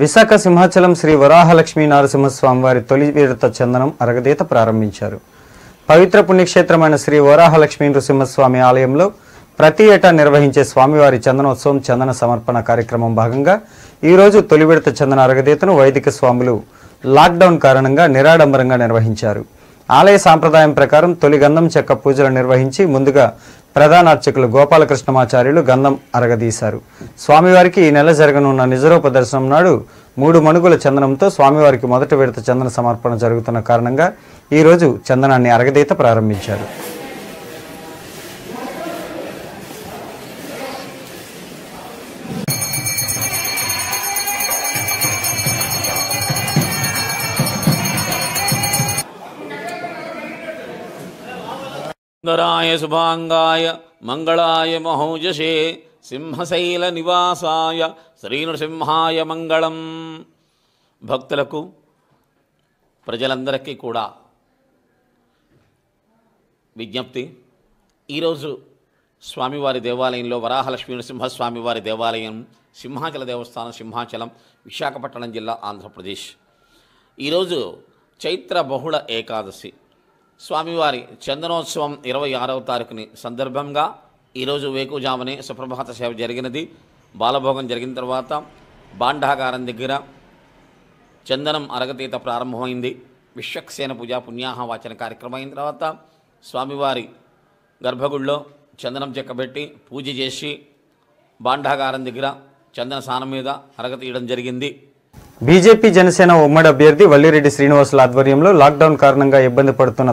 విశాఖ సింహాచలం శ్రీ వరాహలక్ష్మీ నరసింహస్వామివారి తొలి వీరత చందనం అరగదీత ప్రారంభించారు పవిత్ర పుణ్యక్షేత్రమైన శ్రీ వరాహలక్ష్మీ నృసింహస్వామి ఆలయంలో ప్రతి ఏటా నిర్వహించే స్వామివారి చందనోత్సవం చందన సమర్పణ కార్యక్రమం భాగంగా ఈరోజు తొలి విడత చందన అరగదీతను వైదిక స్వాములు లాక్డౌన్ కారణంగా నిరాడంబరంగా నిర్వహించారు ఆలయ సాంప్రదాయం ప్రకారం తొలి గంధం చెక్క పూజలు నిర్వహించి ముందుగా ప్రధాన అర్చకులు గోపాలకృష్ణమాచార్యులు గంధం అరగదీశారు స్వామివారికి ఈ నెల జరగనున్న నిజరూప దర్శనం నాడు మూడు మణుగుల చందనంతో స్వామివారికి మొదటి విడత చందన సమర్పణ జరుగుతున్న కారణంగా ఈరోజు చందనాన్ని అరగదీత ప్రారంభించారు సుందరాయ శుభాంగాయ మంగళాయ మహౌజసే సింహశైల నివాసాయ శ్రీనృసింహాయ మంగళం భక్తులకు ప్రజలందరికీ కూడా విజ్ఞప్తి ఈరోజు స్వామివారి దేవాలయంలో వరాహలక్ష్మీ నృసింహస్వామివారి దేవాలయం సింహాచల దేవస్థానం సింహాచలం విశాఖపట్నం జిల్లా ఆంధ్రప్రదేశ్ ఈరోజు చైత్ర బహుళ ఏకాదశి స్వామివారి చందనోత్సవం ఇరవై ఆరవ తారీఖుని సందర్భంగా ఈరోజు వేకుజామునే సుప్రభాత సేవ జరిగినది బాలభోగం జరిగిన తర్వాత బాండాగారం దగ్గర చందనం అరగతీత ప్రారంభమైంది విశ్వక్సేన పూజ పుణ్యాహ వాచన కార్యక్రమం అయిన తర్వాత స్వామివారి గర్భగుడిలో చందనం చెక్కబెట్టి పూజ చేసి బాండాగారం దగ్గర చందన స్నానం మీద అరగతీయడం జరిగింది బీజేపీ జనసేన ఉమ్మడి అభ్యర్థి వల్లిరెడ్డి శ్రీనివాసుల ఆధ్వర్యంలో లాక్డౌన్ కారణంగా ఇబ్బంది పడుతున్న